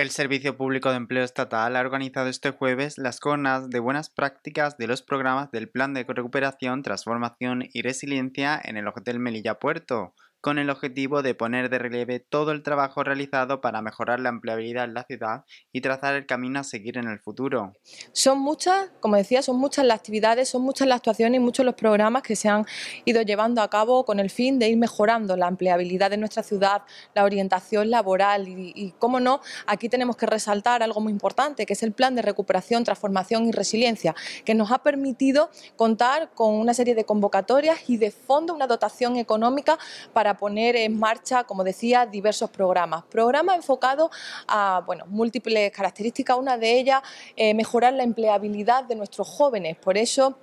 El Servicio Público de Empleo Estatal ha organizado este jueves las conas de buenas prácticas de los programas del Plan de Recuperación, Transformación y Resiliencia en el Hotel Melilla Puerto con el objetivo de poner de relieve todo el trabajo realizado para mejorar la empleabilidad en la ciudad y trazar el camino a seguir en el futuro. Son muchas, como decía, son muchas las actividades, son muchas las actuaciones y muchos los programas que se han ido llevando a cabo con el fin de ir mejorando la empleabilidad de nuestra ciudad, la orientación laboral y, como no, aquí tenemos que resaltar algo muy importante, que es el plan de recuperación, transformación y resiliencia, que nos ha permitido contar con una serie de convocatorias y de fondo una dotación económica para para poner en marcha, como decía, diversos programas. Programas enfocados a bueno, múltiples características, una de ellas, eh, mejorar la empleabilidad de nuestros jóvenes. Por eso,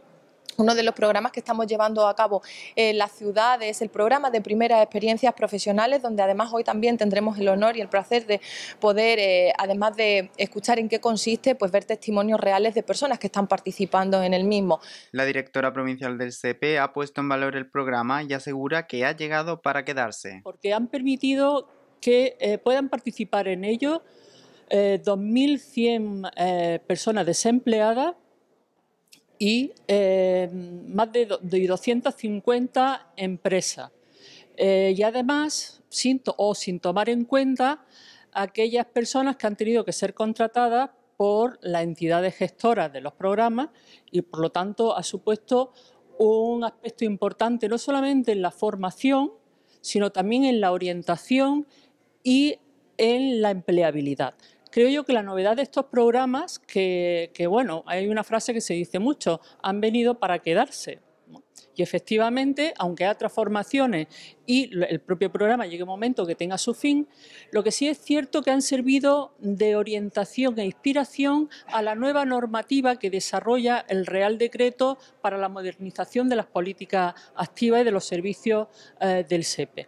uno de los programas que estamos llevando a cabo en la ciudad es el programa de primeras experiencias profesionales, donde además hoy también tendremos el honor y el placer de poder, eh, además de escuchar en qué consiste, pues ver testimonios reales de personas que están participando en el mismo. La directora provincial del CP ha puesto en valor el programa y asegura que ha llegado para quedarse. Porque han permitido que eh, puedan participar en ello 2.100 eh, personas desempleadas y eh, más de, 250 empresas. Eh, y además, sin o sin tomar en cuenta aquellas personas que han tenido que ser contratadas por las entidades gestoras de los programas y, por lo tanto, ha supuesto un aspecto importante no solamente en la formación, sino también en la orientación y en la empleabilidad. Creo yo que la novedad de estos programas, que, bueno, hay una frase que se dice mucho, han venido para quedarse. Y efectivamente, aunque haya transformaciones y el propio programa llegue un momento que tenga su fin, lo que sí es cierto que han servido de orientación e inspiración a la nueva normativa que desarrolla el Real Decreto para la modernización de las políticas activas y de los servicios eh, del SEPE.